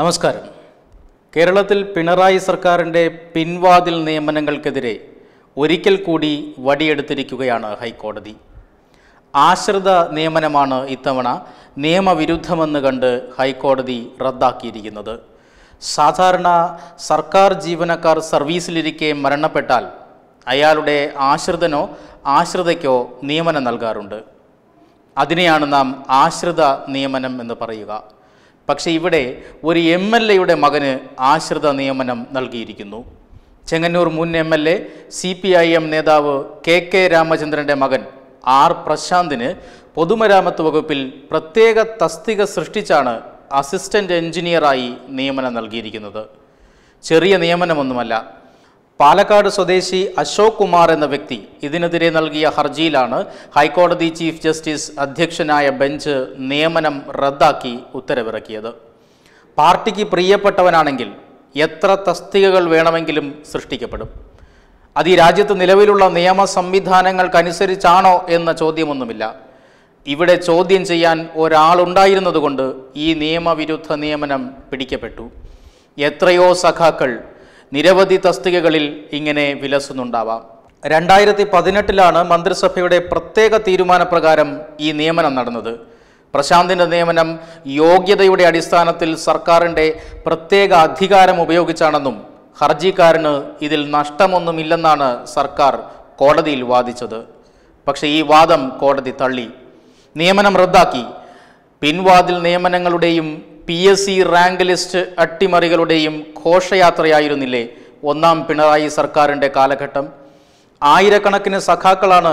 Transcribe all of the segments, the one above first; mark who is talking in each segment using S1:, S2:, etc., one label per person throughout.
S1: നമസ്കാരം കേരളത്തിൽ പിണറായി സർക്കാരിൻ്റെ പിൻവാതിൽ നിയമനങ്ങൾക്കെതിരെ ഒരിക്കൽ കൂടി വടിയെടുത്തിരിക്കുകയാണ് ഹൈക്കോടതി ആശ്രിത നിയമനമാണ് ഇത്തവണ നിയമവിരുദ്ധമെന്ന് കണ്ട് ഹൈക്കോടതി റദ്ദാക്കിയിരിക്കുന്നത് സാധാരണ സർക്കാർ ജീവനക്കാർ സർവീസിലിരിക്കെ മരണപ്പെട്ടാൽ അയാളുടെ ആശ്രിതനോ ആശ്രിതയ്ക്കോ നിയമനം നൽകാറുണ്ട് അതിനെയാണ് നാം ആശ്രിത നിയമനം എന്ന് പറയുക പക്ഷേ ഇവിടെ ഒരു എം എൽ എയുടെ മകന് ആശ്രിത നിയമനം നൽകിയിരിക്കുന്നു ചെങ്ങന്നൂർ മുൻ M L A C P I M നേതാവ് കെ കെ രാമചന്ദ്രൻ്റെ മകൻ ആർ പ്രശാന്തിന് പൊതുമരാമത്ത് വകുപ്പിൽ പ്രത്യേക തസ്തിക സൃഷ്ടിച്ചാണ് അസിസ്റ്റൻ്റ് എഞ്ചിനീയറായി നിയമനം നൽകിയിരിക്കുന്നത് ചെറിയ നിയമനമൊന്നുമല്ല പാലക്കാട് സ്വദേശി അശോക് കുമാർ എന്ന വ്യക്തി ഇതിനെതിരെ നൽകിയ ഹർജിയിലാണ് ഹൈക്കോടതി ചീഫ് ജസ്റ്റിസ് അധ്യക്ഷനായ ബെഞ്ച് നിയമനം റദ്ദാക്കി ഉത്തരവിറക്കിയത് പാർട്ടിക്ക് പ്രിയപ്പെട്ടവനാണെങ്കിൽ എത്ര തസ്തികകൾ വേണമെങ്കിലും സൃഷ്ടിക്കപ്പെടും അത് ഈ രാജ്യത്ത് നിലവിലുള്ള നിയമ സംവിധാനങ്ങൾക്കനുസരിച്ചാണോ എന്ന ചോദ്യമൊന്നുമില്ല ഇവിടെ ചോദ്യം ചെയ്യാൻ ഒരാളുണ്ടായിരുന്നതുകൊണ്ട് ഈ നിയമവിരുദ്ധ നിയമനം പിടിക്കപ്പെട്ടു എത്രയോ സഖാക്കൾ നിരവധി തസ്തികകളിൽ ഇങ്ങനെ വിലസുന്നുണ്ടാവാം രണ്ടായിരത്തി പതിനെട്ടിലാണ് മന്ത്രിസഭയുടെ പ്രത്യേക തീരുമാനപ്രകാരം ഈ നിയമനം നടന്നത് പ്രശാന്തിൻ്റെ നിയമനം യോഗ്യതയുടെ അടിസ്ഥാനത്തിൽ സർക്കാരിൻ്റെ പ്രത്യേക അധികാരം ഉപയോഗിച്ചാണെന്നും ഹർജിക്കാരന് ഇതിൽ നഷ്ടമൊന്നുമില്ലെന്നാണ് സർക്കാർ കോടതിയിൽ വാദിച്ചത് പക്ഷേ ഈ വാദം കോടതി തള്ളി നിയമനം റദ്ദാക്കി പിൻവാതിൽ നിയമനങ്ങളുടെയും P S C rank list അട്ടിമറികളുടെയും ഘോഷയാത്രയായിരുന്നില്ലേ ഒന്നാം പിണറായി സർക്കാരിൻ്റെ കാലഘട്ടം ആയിരക്കണക്കിന് സഖാക്കളാണ്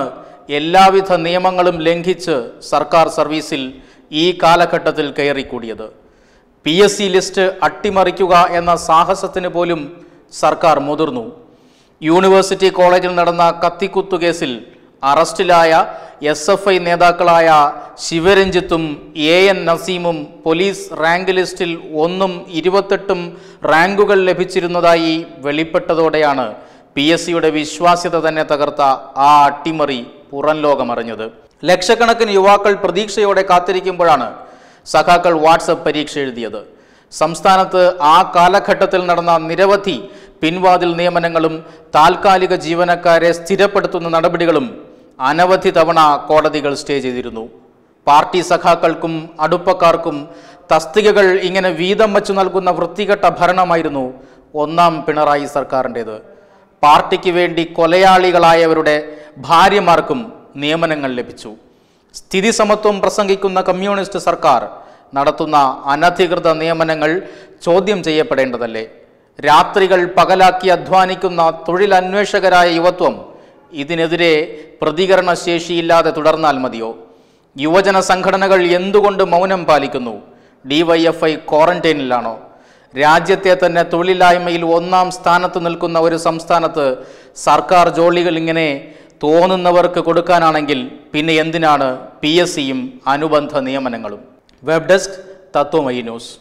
S1: എല്ലാവിധ നിയമങ്ങളും ലംഘിച്ച് സർക്കാർ സർവീസിൽ ഈ കാലഘട്ടത്തിൽ കയറിക്കൂടിയത് പി എസ് സി ലിസ്റ്റ് അട്ടിമറിക്കുക എന്ന സാഹസത്തിന് പോലും സർക്കാർ മുതിർന്നു യൂണിവേഴ്സിറ്റി കോളേജിൽ നടന്ന കത്തിക്കുത്തു കേസിൽ അറസ്റ്റിലായ എസ് എഫ് ഐ നേതാക്കളായ ശിവരഞ്ജിത്തും എ എൻ നസീമും പോലീസ് റാങ്ക് ലിസ്റ്റിൽ ഒന്നും ഇരുപത്തെട്ടും റാങ്കുകൾ ലഭിച്ചിരുന്നതായി വെളിപ്പെട്ടതോടെയാണ് പി എസ് സിയുടെ വിശ്വാസ്യത തന്നെ തകർത്ത ആ അട്ടിമറി പുറം ലോകമറിഞ്ഞത് ലക്ഷക്കണക്കിന് യുവാക്കൾ പ്രതീക്ഷയോടെ കാത്തിരിക്കുമ്പോഴാണ് സഖാക്കൾ വാട്സപ്പ് പരീക്ഷ എഴുതിയത് സംസ്ഥാനത്ത് ആ കാലഘട്ടത്തിൽ നടന്ന നിരവധി പിൻവാതിൽ നിയമനങ്ങളും താൽക്കാലിക ജീവനക്കാരെ സ്ഥിരപ്പെടുത്തുന്ന നടപടികളും അനവധി തവണ കോടതികൾ സ്റ്റേ ചെയ്തിരുന്നു പാർട്ടി സഖാക്കൾക്കും അടുപ്പക്കാർക്കും തസ്തികകൾ ഇങ്ങനെ വീതം വച്ചു നൽകുന്ന വൃത്തികെട്ട ഭരണമായിരുന്നു ഒന്നാം പിണറായി സർക്കാരിൻ്റേത് പാർട്ടിക്ക് വേണ്ടി കൊലയാളികളായവരുടെ ഭാര്യമാർക്കും നിയമനങ്ങൾ ലഭിച്ചു സ്ഥിതി സമത്വം പ്രസംഗിക്കുന്ന കമ്മ്യൂണിസ്റ്റ് സർക്കാർ നടത്തുന്ന അനധികൃത നിയമനങ്ങൾ ചോദ്യം ചെയ്യപ്പെടേണ്ടതല്ലേ രാത്രികൾ പകലാക്കി അധ്വാനിക്കുന്ന തൊഴിലന്വേഷകരായ യുവത്വം ഇതിനെതിരെ പ്രതികരണശേഷിയില്ലാതെ തുടർന്നാൽ മതിയോ യുവജന സംഘടനകൾ എന്തുകൊണ്ട് മൗനം പാലിക്കുന്നു ഡിവൈഎഫ്ഐ ക്വാറന്റൈനിലാണോ രാജ്യത്തെ തന്നെ തൊഴിലില്ലായ്മയിൽ ഒന്നാം സ്ഥാനത്ത് നിൽക്കുന്ന ഒരു സംസ്ഥാനത്ത് സർക്കാർ ജോലികൾ ഇങ്ങനെ തോന്നുന്നവർക്ക് കൊടുക്കാനാണെങ്കിൽ പിന്നെ എന്തിനാണ് പി അനുബന്ധ നിയമനങ്ങളും വെബ് ഡെസ്ക് തത്വമയി ന്യൂസ്